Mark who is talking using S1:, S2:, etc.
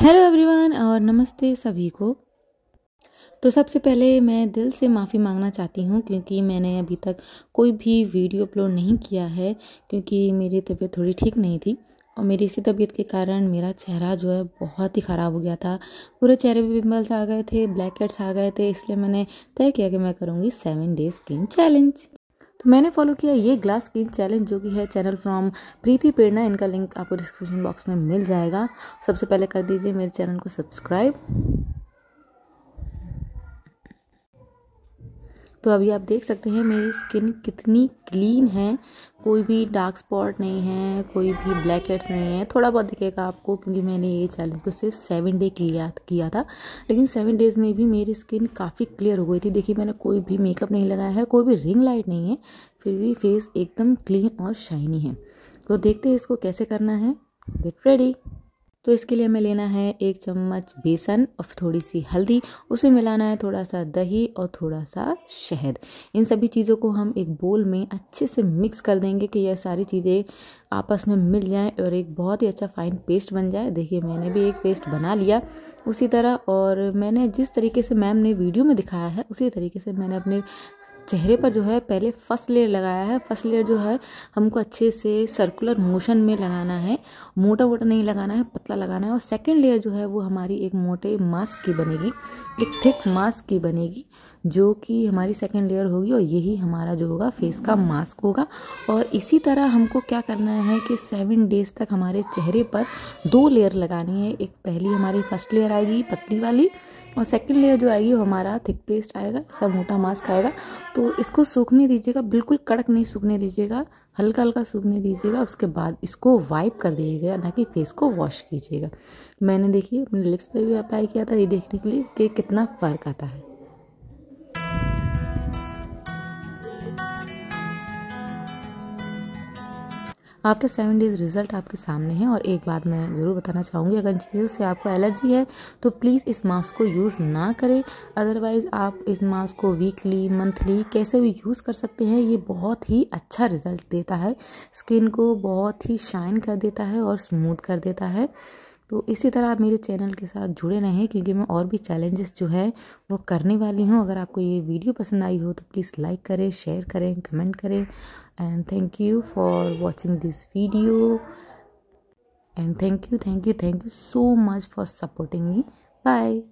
S1: hello everyone और नमस्ते सभी को तो सबसे पहले मैं दिल से माफ़ी मांगना चाहती हूँ क्योंकि मैंने अभी तक कोई भी वीडियो अपलोड नहीं किया है क्योंकि मेरी तबीयत थोड़ी ठीक नहीं थी और मेरी इसी तबीयत के कारण मेरा चेहरा जो है बहुत ही ख़राब हो गया था पूरे चेहरे पे पिम्पल्स आ गए थे ब्लैक हेड्स आ गए थे इसलिए मैंने तय किया कि मैं करूँगी सेवन डेज स्किन चैलेंज तो मैंने फॉलो किया ये ग्लास स्किन चैलेंज जो कि है चैनल फ्रॉम प्रीति प्रेरणा इनका लिंक आपको डिस्क्रिप्शन बॉक्स में मिल जाएगा सबसे पहले कर दीजिए मेरे चैनल को सब्सक्राइब तो अभी आप देख सकते हैं मेरी स्किन कितनी क्लीन है कोई भी डार्क स्पॉट नहीं है कोई भी ब्लैक हेड्स नहीं है थोड़ा बहुत दिखेगा आपको क्योंकि मैंने ये चैलेंज को सिर्फ सेवन डे किया किया था लेकिन सेवन डेज़ में भी मेरी स्किन काफ़ी क्लियर हो गई थी देखिए मैंने कोई भी मेकअप नहीं लगाया है कोई भी रिंग लाइट नहीं है फिर भी फेस एकदम क्लीन और शाइनी है तो देखते हैं इसको कैसे करना है गेट रेडी तो इसके लिए हमें लेना है एक चम्मच बेसन और थोड़ी सी हल्दी उसे मिलाना है थोड़ा सा दही और थोड़ा सा शहद इन सभी चीज़ों को हम एक बोल में अच्छे से मिक्स कर देंगे कि यह सारी चीज़ें आपस में मिल जाएं और एक बहुत ही अच्छा फाइन पेस्ट बन जाए देखिए मैंने भी एक पेस्ट बना लिया उसी तरह और मैंने जिस तरीके से मैम ने वीडियो में दिखाया है उसी तरीके से मैंने अपने चेहरे पर जो है पहले फर्स्ट लेयर लगाया है फर्स्ट लेयर जो है हमको अच्छे से सर्कुलर मोशन में लगाना है मोटा वोटा नहीं लगाना है पतला लगाना है और सेकेंड लेयर जो है वो हमारी एक मोटे मास्क की बनेगी एक थिक मास्क की बनेगी जो कि हमारी सेकेंड लेयर होगी और यही हमारा जो होगा फेस का मास्क होगा और इसी तरह हमको क्या करना है कि सेवन डेज तक हमारे चेहरे पर दो लेयर लगानी है एक पहली हमारी फर्स्ट लेयर आएगी पतली वाली और सेकंड लेयर जो आएगी वो हमारा थिक पेस्ट आएगा ऐसा मोटा मास्क आएगा तो इसको सूखने दीजिएगा बिल्कुल कड़क नहीं सूखने दीजिएगा हल्का हल्का सूखने दीजिएगा उसके बाद इसको वाइप कर दीजिएगा ना कि फेस को वॉश कीजिएगा मैंने देखिए अपने लिप्स पे भी अप्लाई किया था ये देखने के लिए कि कितना फ़र्क आता है आफ्टर सेवन डेज़ रिज़ल्ट आपके सामने है और एक बात मैं ज़रूर बताना चाहूँगी अगर चीज़ों से आपको एलर्जी है तो प्लीज़ इस मास्क को यूज़ ना करें अदरवाइज़ आप इस मास्क को वीकली मंथली कैसे भी यूज़ कर सकते हैं ये बहुत ही अच्छा रिज़ल्ट देता है स्किन को बहुत ही शाइन कर देता है और स्मूथ कर देता है तो इसी तरह आप मेरे चैनल के साथ जुड़े रहें क्योंकि मैं और भी चैलेंजेस जो है वो करने वाली हूँ अगर आपको ये वीडियो पसंद आई हो तो प्लीज़ लाइक करें शेयर करें कमेंट करें and thank you for watching this video and thank you thank you thank you so much for supporting me bye